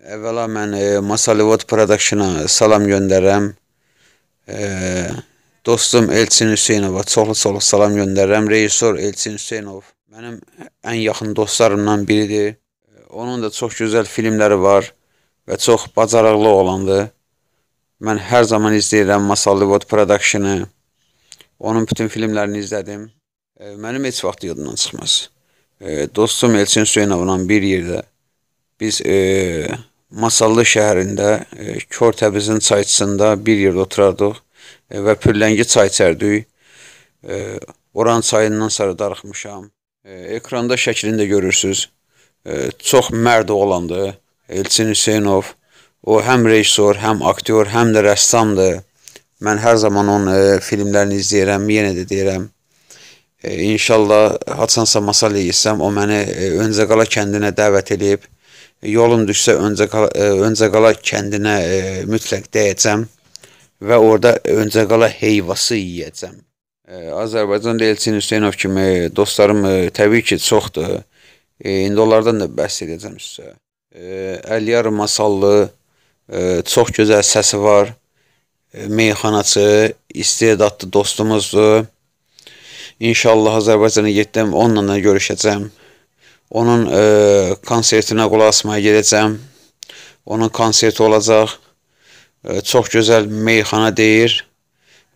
Əvvəla mən e, Masalivod Productiona salam göndərəm. E, dostum Elçin Hüseynova çoxlu-çoxlu salam göndərəm. Rejissor Elçin Hüseynov mənim ən yaxın dostlarımdan biridir. E, onun da çox gözəl filmləri var və çox bacarıqlı oğlandır. Mən hər zaman izləyirəm Masalivod Productionu. Onun bütün filmlərini izlədim. E, mənim heç vaxt yadımdan çıxmaz. E, dostum Elçin Hüseynovla bir yerdə biz e, Masallı şəhərində e, Kör Təbrizin çayçısında bir yerdə oturardıq e, və pülləngi çay içərdik. E, Oran çayından sarı darıxmışam. E, ekranda şəklini də görürsüz. E, çox mərd oğlandı. Elçin Hüseynov. O həm rejissor, həm aktyor, həm də rəssamdır. Mən hər zaman onun e, filmlərini izləyirəm, yenə də deyirəm. E, inşallah haçansa masal yeyilsəm, o məni e, Öncəqala kəndinə dəvət eləyib yolum düşsə Öncəqala, e, Öncəqala kəndinə e, mütləq dəyəcəm və orada Öncəqala heyvası yeyəcəm. E, Azərbaycanda Elçin Hüseynov kimi dostlarım e, təbii ki, çoxdur. E, indi onlardan da bəhs edəcəm sizə. E, Əliyar Masallı e, çox gözəl səsi var. E, meyxanaçı, istedadlı dostumuzdur. İnşallah Azərbaycana getdim, onunla da görüşəcəm. Onun e, konsertinə qulaq asmaya gedəcəm. Onun konserti olacaq. E, çox gözəl meyxana deyir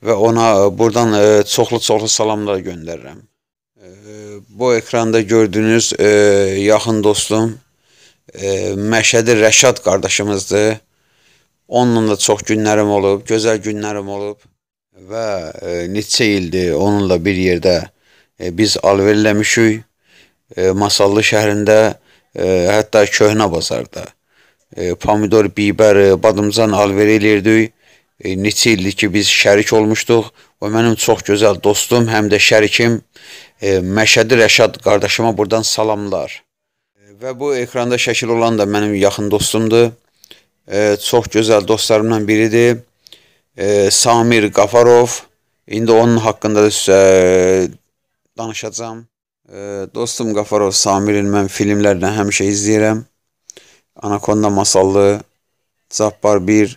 və ona e, buradan e, çoxlu-çoxlu salamlar göndərirəm. E, bu ekranda gördüyünüz e, yaxın dostum e, Məşədi Rəşad qardaşımızdır. Onunla da çox günlərim olub, gözəl günlərim olub və e, neçə ildir onunla bir yerdə e, biz alverləmişik. E, Masallı şəhrində, e, hətta köhnə bazarda e, pomidor, bibər, badımcan alver eləyirdik. Neçə ildir ki, biz şərik olmuşduq və mənim çox gözəl dostum, həm də şərikim Məşədi Rəşad qardaşıma buradan salamlar. Və bu ekranda şəkil olan da mənim yaxın dostumdur. Çox gözəl dostlarımdan biridir. Samir Qafarov. İndi onun haqqında da sizə danışacağam. Dostum Qafarov Samirin mən filmlərini həmişə izləyirəm. Anakonda masallı, Cabbar 1,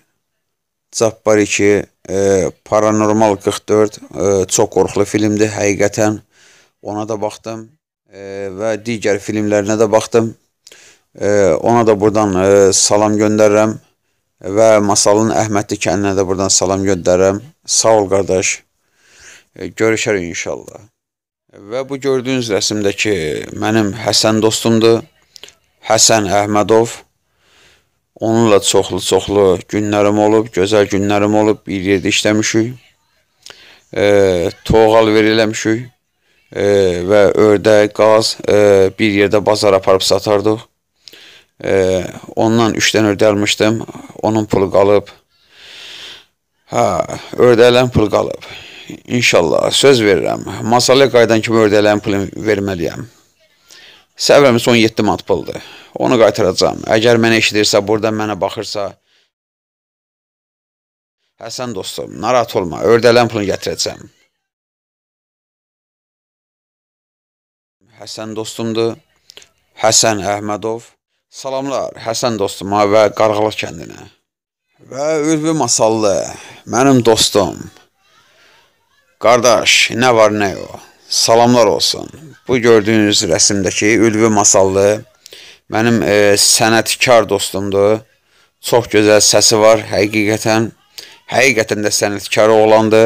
Cabbar 2, e, Paranormal 44 e, çox qorxulu filmdir həqiqətən. Ona da baxdım e, və digər filmlərinə də baxdım. E, ona da buradan e, salam göndərirəm və masalın Əhmədli kəndinə də buradan salam göndərirəm. Sağ ol qardaş. E, görüşərik inşallah. Və bu gördüyünüz rəsimdəki mənim Həsən dostumdur. Həsən Əhmədov. Onunla çoxlu-çoxlu günlərim olub, gözəl günlərim olub. Bir yerdə işləmişik. E, toğal veriləmişik. E, və ördək, qaz e, bir yerdə bazara aparıb satardıq. E, ondan 3 dənə ördək almışdım. Onun pulu qalıb. Hə, ördəklərin pulu qalıb. İnşallah, söz verirəm. Masalya qaydan kimi ördələrin pulunu verməliyəm. Səvrəm son 7 manat puldur. Onu qaytaracağam. Əgər mənə eşidirsə, burada mənə baxırsa, Həsən dostum, narahat olma, ördələn pulunu gətirəcəm. Həsən dostumdur. Həsən Əhmədov. Salamlar, Həsən dostuma və Qarğalıq kəndinə. Və Ülvi Masallı, mənim dostum. Qardaş, nə var nə yox. Salamlar olsun. Bu gördüyünüz rəsimdəki Ülvi Masallı mənim e, sənətkar dostumdur. Çox gözəl səsi var, həqiqətən. Həqiqətən də sənətkarı olandı.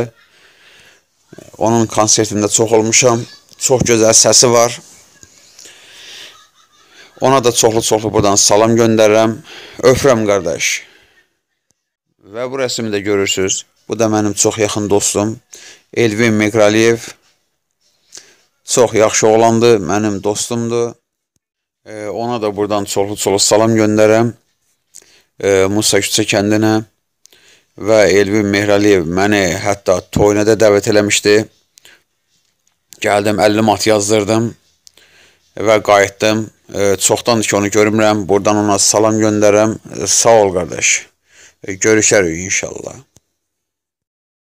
Onun konsertində çox olmuşam. Çox gözəl səsi var. Ona da çoxlu-çoxlu buradan salam göndərirəm. Öfrəm qardaş. Və bu rəsmi də görürsüz. Bu da mənim çox yaxın dostum. Elvin Mekraliyev çox yaxşı oğlandı, mənim dostumdur. E, ona da buradan çoxlu-çoxlu salam göndərəm. E, Musa Küçə kəndinə və Elvin Mehraliyev məni hətta toyuna da dəvət eləmişdi. Gəldim 50 mat yazdırdım və qayıtdım. E, çoxdandır ki onu görmürəm. Buradan ona salam göndərəm. E, sağ ol qardaş. E, görüşərik inşallah.